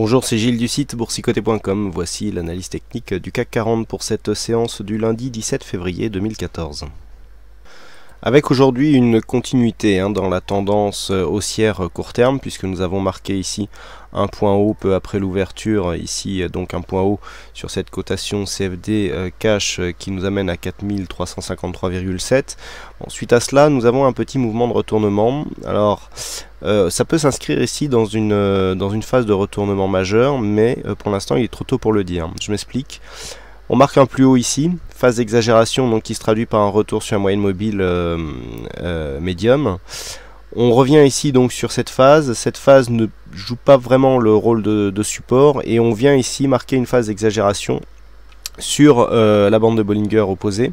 Bonjour, c'est Gilles du site boursicoté.com. Voici l'analyse technique du CAC 40 pour cette séance du lundi 17 février 2014. Avec aujourd'hui une continuité hein, dans la tendance euh, haussière euh, court terme, puisque nous avons marqué ici un point haut peu après l'ouverture, euh, ici donc un point haut sur cette cotation CFD cash qui nous amène à 4353,7. ensuite suite à cela, nous avons un petit mouvement de retournement. Alors, ça peut s'inscrire ici dans une, dans une phase de retournement majeur, mais pour l'instant il est trop tôt pour le dire. Je m'explique. On marque un plus haut ici, phase d'exagération donc qui se traduit par un retour sur un moyenne mobile euh, euh, médium. On revient ici donc sur cette phase, cette phase ne joue pas vraiment le rôle de, de support et on vient ici marquer une phase d'exagération sur euh, la bande de Bollinger opposée.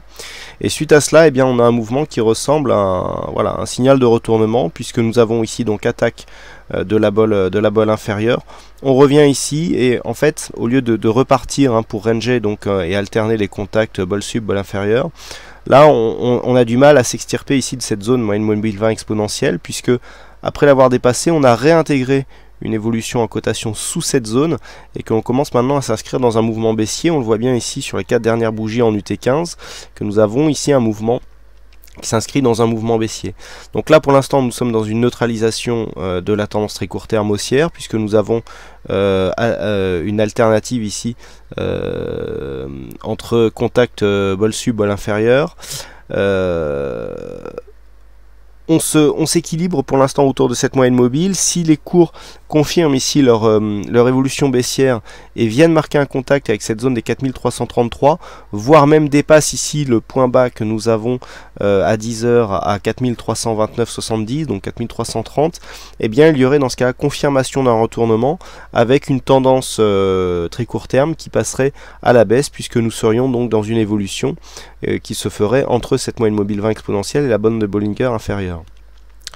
Et suite à cela, eh bien, on a un mouvement qui ressemble à un, voilà, un signal de retournement, puisque nous avons ici donc attaque euh, de, la bol, euh, de la inférieure. On revient ici, et en fait, au lieu de, repartir hein, pour ranger donc, et alterner les contacts bol sub, bol inférieur, là, on, on a du mal à s'extirper ici de cette zone moyenne mobile 20 exponentielle, puisque après l'avoir dépassé, on a réintégré une évolution en cotation sous cette zone et qu'on commence maintenant à s'inscrire dans un mouvement baissier. On le voit bien ici sur les quatre dernières bougies en UT15 que nous avons ici un mouvement qui s'inscrit dans un mouvement baissier. Donc là pour l'instant nous sommes dans une neutralisation euh, de la tendance très court terme haussière puisque nous avons euh, euh, une alternative ici entre contact bol sub, bol inférieur on s'équilibre pour l'instant autour de cette moyenne mobile. Si les cours confirment ici leur, euh, leur évolution baissière et viennent marquer un contact avec cette zone des 4333, voire même dépassent ici le point bas que nous avons euh, à 10h à 4329,70, donc 4330, eh bien il y aurait dans ce cas confirmation d'un retournement avec une tendance euh, très court terme qui passerait à la baisse puisque nous serions donc dans une évolution qui se ferait entre cette moyenne mobile 20 exponentielle et la bande de Bollinger inférieure.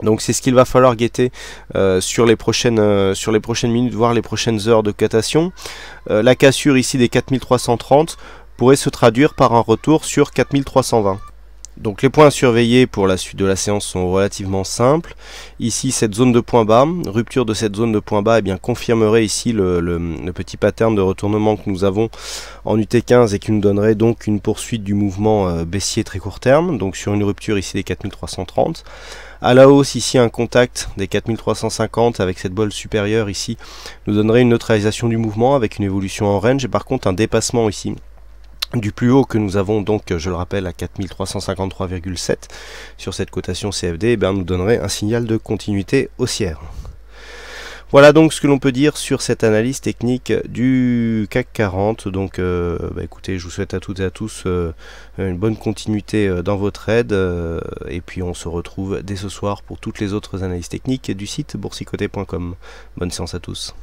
Donc c'est ce qu'il va falloir guetter euh, sur, les prochaines, euh, sur les prochaines minutes, voire les prochaines heures de cotation. Euh, la cassure ici des 4330 pourrait se traduire par un retour sur 4320. Donc les points à surveiller pour la suite de la séance sont relativement simples. Ici, cette zone de point bas, rupture de cette zone de point bas, eh bien, confirmerait ici le, petit pattern de retournement que nous avons en UT15 et qui nous donnerait donc une poursuite du mouvement euh, baissier très court terme, donc sur une rupture ici des 4330. À la hausse ici, un contact des 4350 avec cette bolle supérieure ici nous donnerait une neutralisation du mouvement avec une évolution en range et par contre un dépassement ici du plus haut que nous avons donc, je le rappelle, à 4353,7 sur cette cotation CFD, eh nous donnerait un signal de continuité haussière. Voilà donc ce que l'on peut dire sur cette analyse technique du CAC 40. Donc euh, bah, écoutez, je vous souhaite à toutes et à tous euh, une bonne continuité euh, dans votre aide. et puis on se retrouve dès ce soir pour toutes les autres analyses techniques du site boursicoté.com. Bonne séance à tous.